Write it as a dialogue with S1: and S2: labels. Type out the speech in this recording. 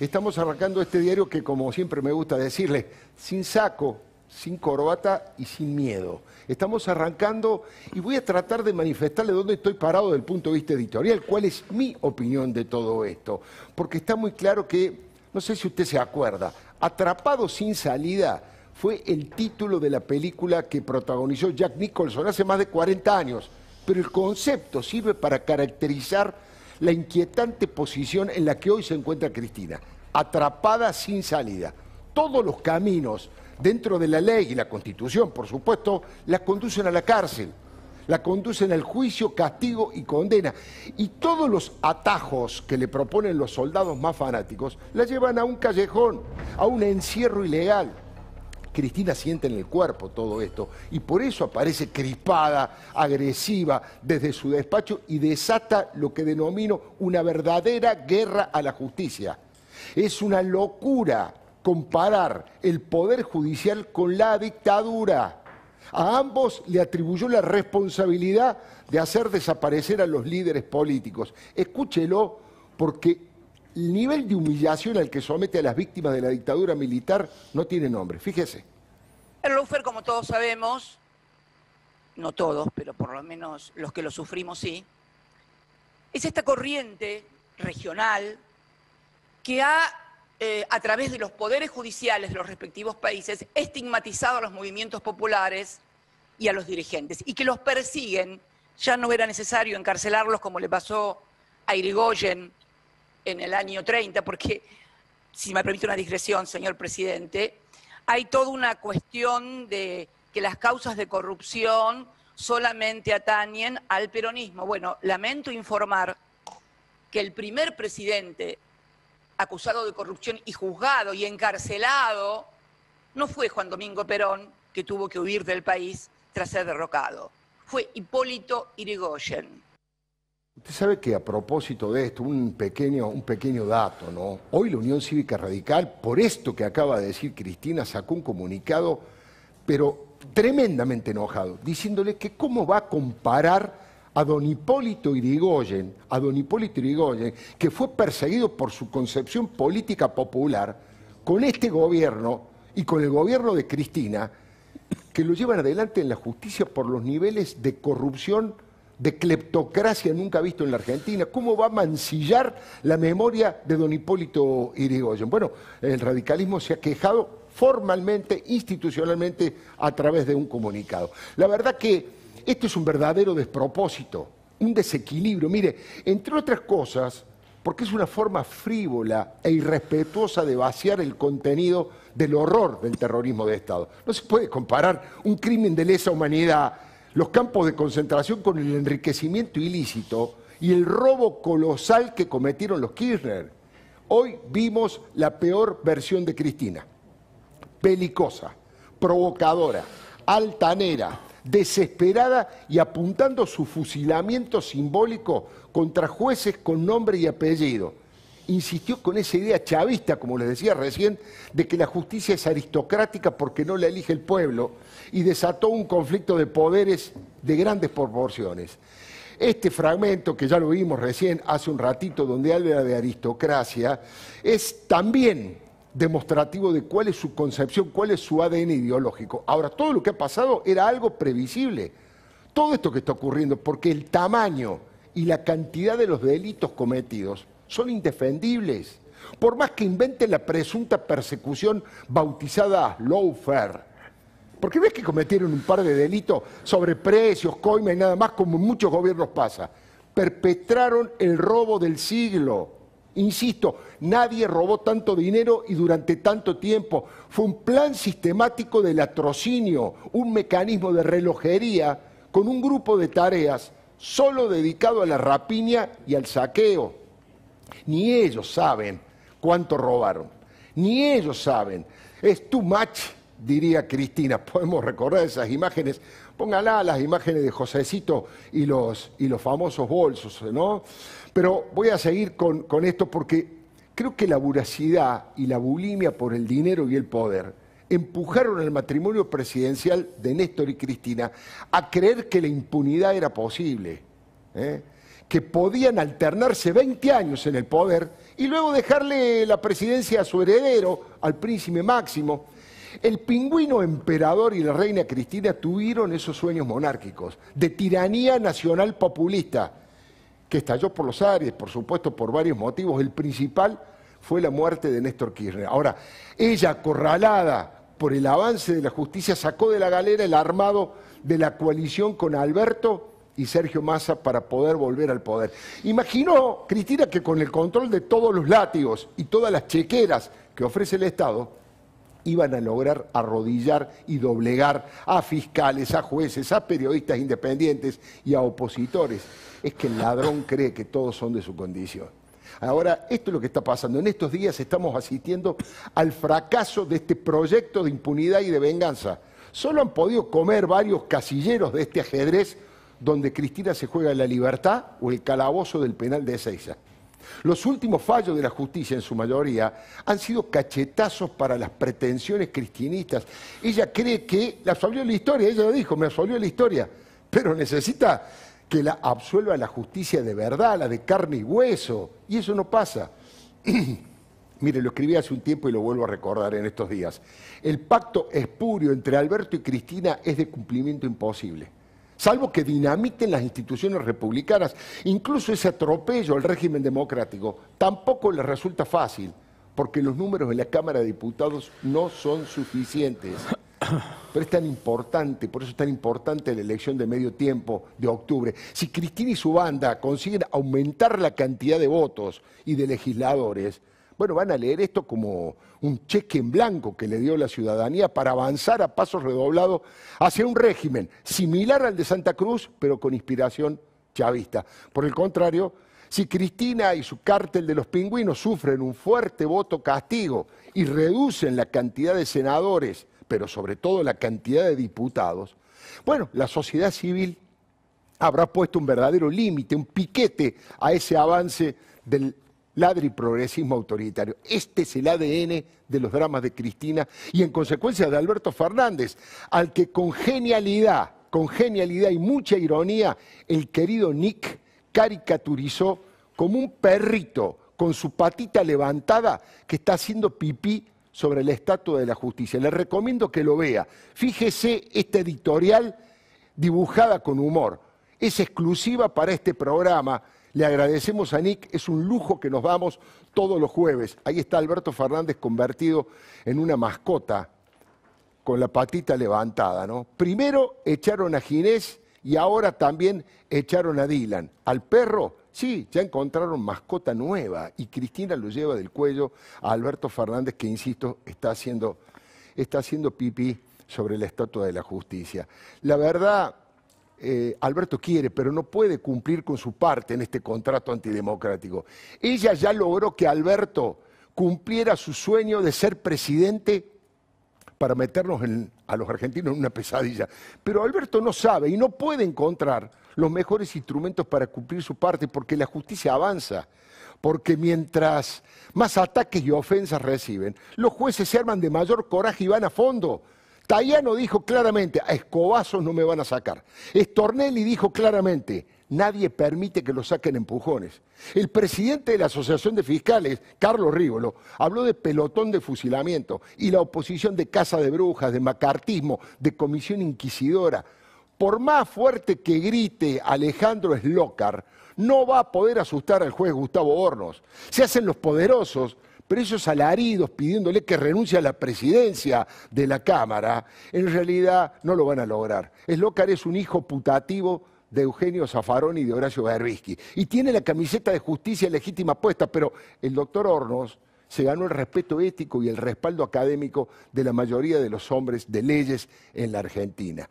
S1: Estamos arrancando este diario que, como siempre me gusta decirle, sin saco, sin corbata y sin miedo. Estamos arrancando y voy a tratar de manifestarle dónde estoy parado desde el punto de vista editorial, cuál es mi opinión de todo esto. Porque está muy claro que, no sé si usted se acuerda, Atrapado sin salida fue el título de la película que protagonizó Jack Nicholson hace más de 40 años. Pero el concepto sirve para caracterizar la inquietante posición en la que hoy se encuentra Cristina, atrapada sin salida. Todos los caminos dentro de la ley y la constitución, por supuesto, la conducen a la cárcel, la conducen al juicio, castigo y condena. Y todos los atajos que le proponen los soldados más fanáticos la llevan a un callejón, a un encierro ilegal. Cristina siente en el cuerpo todo esto y por eso aparece crispada, agresiva desde su despacho y desata lo que denomino una verdadera guerra a la justicia. Es una locura comparar el poder judicial con la dictadura. A ambos le atribuyó la responsabilidad de hacer desaparecer a los líderes políticos. Escúchelo porque el nivel de humillación al que somete a las víctimas de la dictadura militar no tiene nombre. Fíjese.
S2: El Lufer, como todos sabemos, no todos, pero por lo menos los que lo sufrimos sí, es esta corriente regional que ha, eh, a través de los poderes judiciales de los respectivos países, estigmatizado a los movimientos populares y a los dirigentes, y que los persiguen. Ya no era necesario encarcelarlos como le pasó a Irigoyen en el año 30, porque, si me permite una digresión, señor presidente, hay toda una cuestión de que las causas de corrupción solamente atañen al peronismo. Bueno, lamento informar que el primer presidente acusado de corrupción y juzgado y encarcelado no fue Juan Domingo Perón, que tuvo que huir del país tras ser derrocado, fue Hipólito Irigoyen.
S1: Usted sabe que a propósito de esto, un pequeño, un pequeño dato, ¿no? Hoy la Unión Cívica Radical, por esto que acaba de decir Cristina, sacó un comunicado, pero tremendamente enojado, diciéndole que cómo va a comparar a don Hipólito Irigoyen, a don Hipólito Irigoyen, que fue perseguido por su concepción política popular, con este gobierno y con el gobierno de Cristina, que lo llevan adelante en la justicia por los niveles de corrupción de cleptocracia nunca visto en la Argentina. ¿Cómo va a mancillar la memoria de don Hipólito Irigoyen? Bueno, el radicalismo se ha quejado formalmente, institucionalmente, a través de un comunicado. La verdad que esto es un verdadero despropósito, un desequilibrio. Mire, entre otras cosas, porque es una forma frívola e irrespetuosa de vaciar el contenido del horror del terrorismo de Estado. No se puede comparar un crimen de lesa humanidad los campos de concentración con el enriquecimiento ilícito y el robo colosal que cometieron los Kirchner. Hoy vimos la peor versión de Cristina. Pelicosa, provocadora, altanera, desesperada y apuntando su fusilamiento simbólico contra jueces con nombre y apellido insistió con esa idea chavista, como les decía recién, de que la justicia es aristocrática porque no la elige el pueblo y desató un conflicto de poderes de grandes proporciones. Este fragmento, que ya lo vimos recién hace un ratito, donde habla de aristocracia, es también demostrativo de cuál es su concepción, cuál es su ADN ideológico. Ahora, todo lo que ha pasado era algo previsible. Todo esto que está ocurriendo, porque el tamaño y la cantidad de los delitos cometidos son indefendibles. Por más que inventen la presunta persecución bautizada lawfare, porque ves que cometieron un par de delitos sobre precios, coimas y nada más, como en muchos gobiernos pasa. Perpetraron el robo del siglo. Insisto, nadie robó tanto dinero y durante tanto tiempo. Fue un plan sistemático de latrocinio, un mecanismo de relojería con un grupo de tareas solo dedicado a la rapiña y al saqueo. Ni ellos saben cuánto robaron. Ni ellos saben. Es too much, diría Cristina. Podemos recordar esas imágenes. Póngala las imágenes de José y los, y los famosos bolsos, ¿no? Pero voy a seguir con, con esto porque creo que la voracidad y la bulimia por el dinero y el poder empujaron al matrimonio presidencial de Néstor y Cristina a creer que la impunidad era posible. ¿eh? que podían alternarse 20 años en el poder y luego dejarle la presidencia a su heredero, al príncipe Máximo. El pingüino emperador y la reina Cristina tuvieron esos sueños monárquicos de tiranía nacional populista, que estalló por los Aires, por supuesto, por varios motivos. El principal fue la muerte de Néstor Kirchner. Ahora, ella acorralada por el avance de la justicia sacó de la galera el armado de la coalición con Alberto y Sergio Massa para poder volver al poder. Imaginó Cristina que con el control de todos los látigos y todas las chequeras que ofrece el Estado, iban a lograr arrodillar y doblegar a fiscales, a jueces, a periodistas independientes y a opositores. Es que el ladrón cree que todos son de su condición. Ahora, esto es lo que está pasando. En estos días estamos asistiendo al fracaso de este proyecto de impunidad y de venganza. Solo han podido comer varios casilleros de este ajedrez donde Cristina se juega la libertad o el calabozo del penal de Ezeiza. Los últimos fallos de la justicia, en su mayoría, han sido cachetazos para las pretensiones cristinistas. Ella cree que la absolvió la historia, ella lo dijo, me absolvió la historia, pero necesita que la absuelva la justicia de verdad, la de carne y hueso, y eso no pasa. Mire, lo escribí hace un tiempo y lo vuelvo a recordar en estos días. El pacto espurio entre Alberto y Cristina es de cumplimiento imposible salvo que dinamiten las instituciones republicanas. Incluso ese atropello al régimen democrático tampoco les resulta fácil, porque los números en la Cámara de Diputados no son suficientes. Pero es tan importante, por eso es tan importante la elección de medio tiempo de octubre. Si Cristina y su banda consiguen aumentar la cantidad de votos y de legisladores, bueno, van a leer esto como un cheque en blanco que le dio la ciudadanía para avanzar a pasos redoblados hacia un régimen similar al de Santa Cruz, pero con inspiración chavista. Por el contrario, si Cristina y su cártel de los pingüinos sufren un fuerte voto castigo y reducen la cantidad de senadores, pero sobre todo la cantidad de diputados, bueno, la sociedad civil habrá puesto un verdadero límite, un piquete a ese avance del progresismo autoritario. Este es el ADN de los dramas de Cristina y en consecuencia de Alberto Fernández, al que con genialidad, con genialidad y mucha ironía, el querido Nick caricaturizó como un perrito con su patita levantada que está haciendo pipí sobre la estatua de la justicia. Le recomiendo que lo vea. Fíjese esta editorial dibujada con humor. Es exclusiva para este programa le agradecemos a Nick, es un lujo que nos vamos todos los jueves. Ahí está Alberto Fernández convertido en una mascota con la patita levantada, ¿no? Primero echaron a Ginés y ahora también echaron a Dylan. Al perro, sí, ya encontraron mascota nueva y Cristina lo lleva del cuello a Alberto Fernández, que insisto, está haciendo, está haciendo pipí sobre la estatua de la justicia. La verdad, eh, Alberto quiere, pero no puede cumplir con su parte en este contrato antidemocrático. Ella ya logró que Alberto cumpliera su sueño de ser presidente para meternos a los argentinos en una pesadilla. Pero Alberto no sabe y no puede encontrar los mejores instrumentos para cumplir su parte porque la justicia avanza. Porque mientras más ataques y ofensas reciben, los jueces se arman de mayor coraje y van a fondo. Tallano dijo claramente, a escobazos no me van a sacar. Estornelli dijo claramente, nadie permite que lo saquen empujones. El presidente de la Asociación de Fiscales, Carlos Rívolo, habló de pelotón de fusilamiento y la oposición de casa de brujas, de macartismo, de comisión inquisidora. Por más fuerte que grite Alejandro Slócar, no va a poder asustar al juez Gustavo Hornos. Se hacen los poderosos, pero esos alaridos pidiéndole que renuncie a la presidencia de la Cámara, en realidad no lo van a lograr. Eslócar es un hijo putativo de Eugenio Zafarón y de Horacio Berbisky. Y tiene la camiseta de justicia legítima puesta, pero el doctor Hornos se ganó el respeto ético y el respaldo académico de la mayoría de los hombres de leyes en la Argentina.